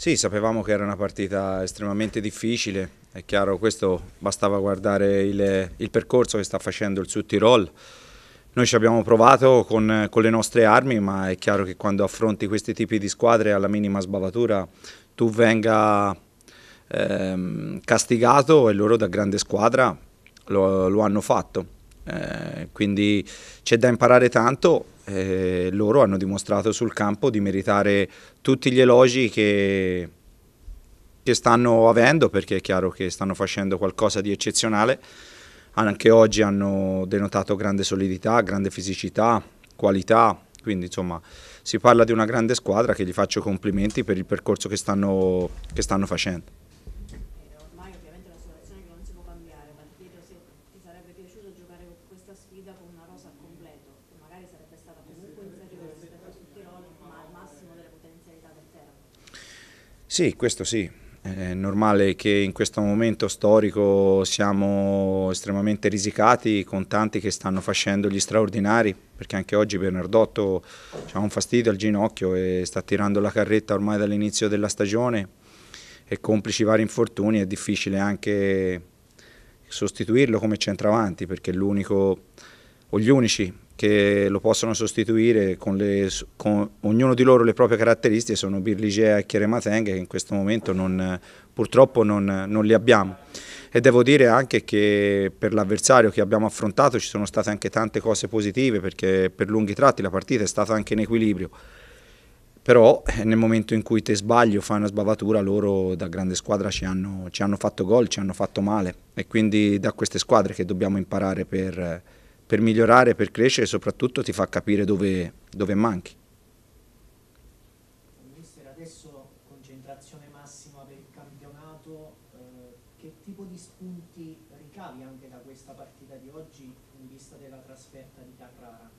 Sì, sapevamo che era una partita estremamente difficile, è chiaro questo bastava guardare il, il percorso che sta facendo il Sud Tirol. Noi ci abbiamo provato con, con, le nostre armi, ma è chiaro che quando affronti questi tipi di squadre alla minima sbavatura tu venga ehm, castigato e loro da grande squadra lo, lo hanno fatto. Eh, quindi c'è da imparare tanto, eh, loro hanno dimostrato sul campo di meritare tutti gli elogi che, che stanno avendo perché è chiaro che stanno facendo qualcosa di eccezionale. Anche oggi hanno denotato grande solidità, grande fisicità, qualità, quindi insomma si parla di una grande squadra che gli faccio complimenti per il percorso che stanno, che stanno facendo. Sì, questo sì. È normale che in questo momento storico siamo estremamente risicati con tanti che stanno facendo gli straordinari, perché anche oggi Bernardotto ha un fastidio al ginocchio e sta tirando la carretta ormai dall'inizio della stagione e complici vari infortuni è difficile anche sostituirlo come centravanti perché l'unico o gli unici che lo possono sostituire con, le, con, ognuno di loro le proprie caratteristiche, sono Birligea e Chiremateng che in questo momento non, purtroppo non, non li abbiamo e devo dire anche che per l'avversario che abbiamo affrontato ci sono state anche tante cose positive perché per lunghi tratti la partita è stata anche in equilibrio però eh, nel momento in cui te sbagli o fai una sbavatura loro da grande squadra ci hanno, ci hanno fatto gol, ci hanno fatto male e quindi da queste squadre che dobbiamo imparare per, per migliorare, per crescere, e soprattutto ti fa capire dove, dove manchi. Mister, adesso concentrazione massima per il campionato, eh, che tipo di spunti ricavi anche da questa partita di oggi in vista della trasferta di Carrara?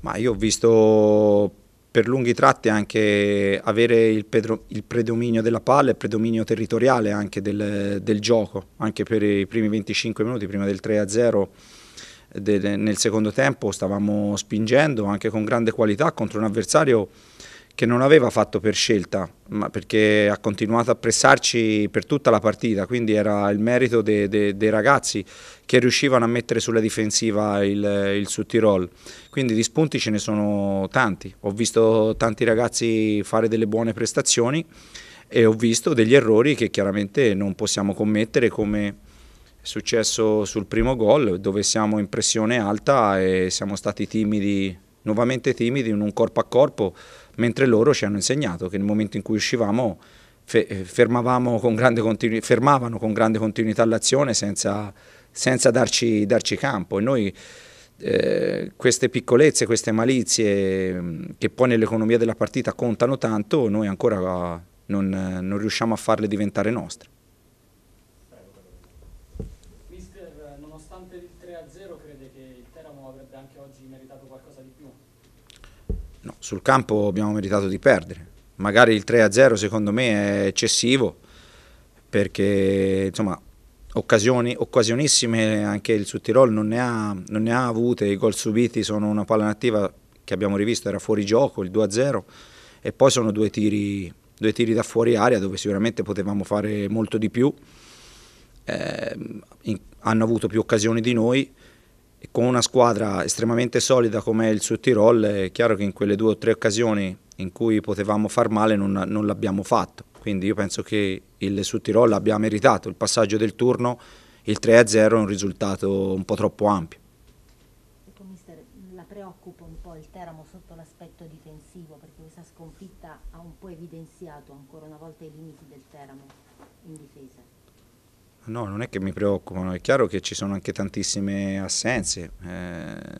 Ma io ho visto per lunghi tratti anche avere il, pedro, il, predominio della palla, e il predominio territoriale anche del, del, gioco, anche per i primi 25 minuti prima del 3-0 del, nel secondo tempo stavamo spingendo anche con grande qualità contro un avversario che non aveva fatto per scelta, ma perché ha continuato a pressarci per tutta la partita, quindi era il merito de, de, dei ragazzi che riuscivano a mettere sulla difensiva il, il Sud Tirol. Quindi di spunti ce ne sono tanti, ho visto tanti ragazzi fare delle buone prestazioni e ho visto degli errori che chiaramente non possiamo commettere come è successo sul primo gol dove siamo in pressione alta e siamo stati timidi, nuovamente timidi in un corpo a corpo, mentre loro ci hanno insegnato che nel momento in cui uscivamo con fermavano con grande continuità l'azione senza, senza darci, darci, campo e noi eh, queste piccolezze, queste malizie mm, che poi nell'economia della partita contano tanto, noi ancora non, non riusciamo a farle diventare nostre. nonostante il 3-0 crede che il Teramo avrebbe anche oggi meritato qualcosa di più? No, sul campo abbiamo meritato di perdere, magari il 3-0 secondo me è eccessivo perché insomma occasioni, occasionissime anche il Sud non ne, ha, non ne ha avute, i gol subiti sono una palla nativa che abbiamo rivisto era fuori gioco, il 2-0 e poi sono due tiri, due tiri da fuori aria dove sicuramente potevamo fare molto di più eh, in, hanno avuto più occasioni di noi e con una squadra estremamente solida come il Sud Tirol è chiaro che in quelle due o tre occasioni in cui potevamo far male non, non l'abbiamo fatto quindi io penso che il Sud Tirol abbia meritato il passaggio del turno il 3-0 è un risultato un po' troppo ampio La preoccupa un po' il Teramo sotto l'aspetto difensivo perché questa sconfitta ha un po' evidenziato ancora una volta i limiti del Teramo in difesa. No, non è che mi preoccupano, è chiaro che ci sono anche tantissime assenze, eh,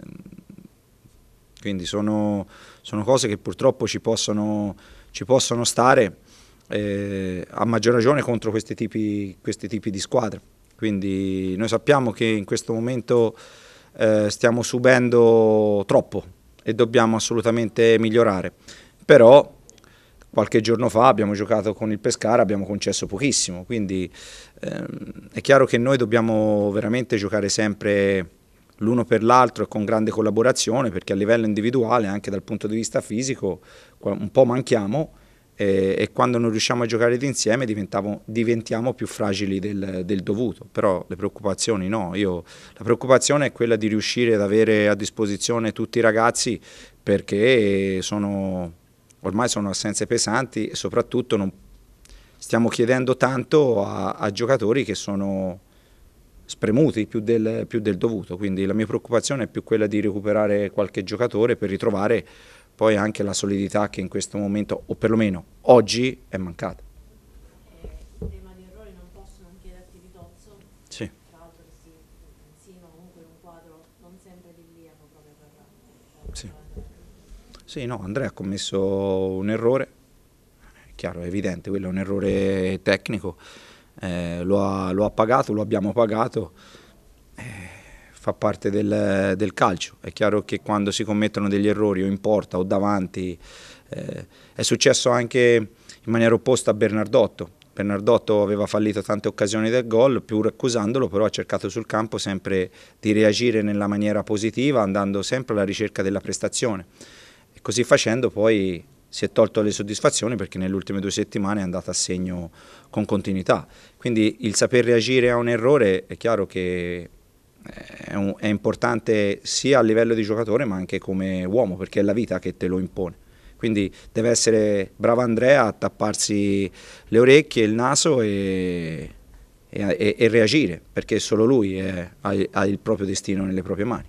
quindi sono, sono, cose che purtroppo ci possono, ci possono stare eh, a maggior ragione contro questi tipi, questi tipi, di squadre. Quindi noi sappiamo che in questo momento eh, stiamo subendo troppo e dobbiamo assolutamente migliorare, però qualche giorno fa abbiamo giocato con il Pescara, abbiamo concesso pochissimo, quindi ehm, è chiaro che noi dobbiamo veramente giocare sempre l'uno per l'altro e con grande collaborazione perché a livello individuale, anche dal punto di vista fisico, un po' manchiamo e, e quando non riusciamo a giocare d'insieme diventiamo più fragili del, del, dovuto, però le preoccupazioni no, Io, la preoccupazione è quella di riuscire ad avere a disposizione tutti i ragazzi perché sono ormai sono assenze pesanti e soprattutto non, stiamo chiedendo tanto a, a, giocatori che sono spremuti più del, più del dovuto, quindi la mia preoccupazione è più quella di recuperare qualche giocatore per ritrovare poi anche la solidità che in questo momento, o perlomeno oggi, è mancata. Sì. Sì, no, Andrea ha commesso un errore, è chiaro, è evidente, quello è un errore tecnico, eh, lo, ha, lo, ha, pagato, lo abbiamo pagato, eh, fa parte del, del, calcio. È chiaro che quando si commettono degli errori o in porta o davanti, eh, è successo anche in maniera opposta a Bernardotto, Bernardotto aveva fallito tante occasioni del gol, pur accusandolo, però ha cercato sul campo sempre di reagire nella maniera positiva, andando sempre alla ricerca della prestazione così facendo poi si è tolto le soddisfazioni perché nelle ultime due settimane è andata a segno con continuità. Quindi il saper reagire a un errore è chiaro che eh, è, un, è, importante sia a livello di giocatore ma anche come uomo perché è la vita che te lo impone. Quindi deve essere brava Andrea a tapparsi le orecchie, il naso e, e, e reagire perché solo lui è, ha, ha il proprio destino nelle proprie mani.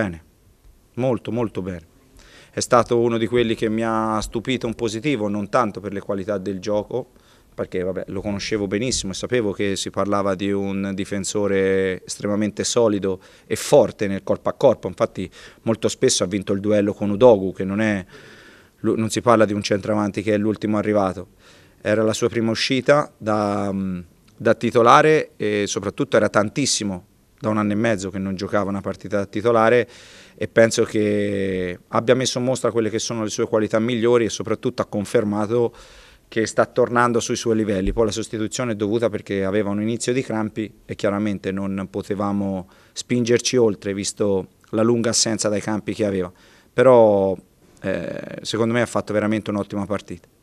bene, molto molto bene. È stato uno di quelli che mi ha stupito un positivo, non tanto per le qualità del gioco, perché vabbè, lo conoscevo benissimo e sapevo che si parlava di un difensore estremamente solido e forte nel corpo a corpo, infatti molto spesso ha vinto il duello con Udogu, che non, è, non si parla di un centravanti che è l'ultimo arrivato, era la sua prima uscita da, da titolare e soprattutto era tantissimo da un anno e mezzo che non giocava una partita da titolare e penso che abbia messo in mostra quelle che sono le sue qualità migliori e soprattutto ha confermato che sta tornando sui suoi livelli. Poi la sostituzione è dovuta perché aveva un inizio di crampi e chiaramente non potevamo spingerci oltre visto la lunga assenza dai campi che aveva. Però eh, secondo me ha fatto veramente un'ottima partita.